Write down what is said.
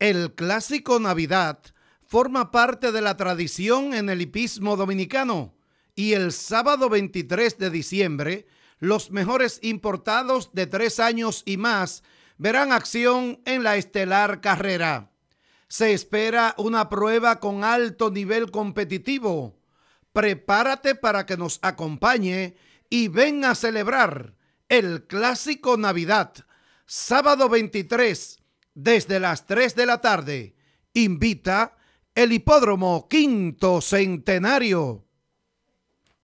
El clásico Navidad forma parte de la tradición en el hipismo dominicano y el sábado 23 de diciembre los mejores importados de tres años y más verán acción en la estelar carrera. Se espera una prueba con alto nivel competitivo. Prepárate para que nos acompañe y ven a celebrar el clásico Navidad, sábado 23 desde las 3 de la tarde. Invita el Hipódromo Quinto Centenario.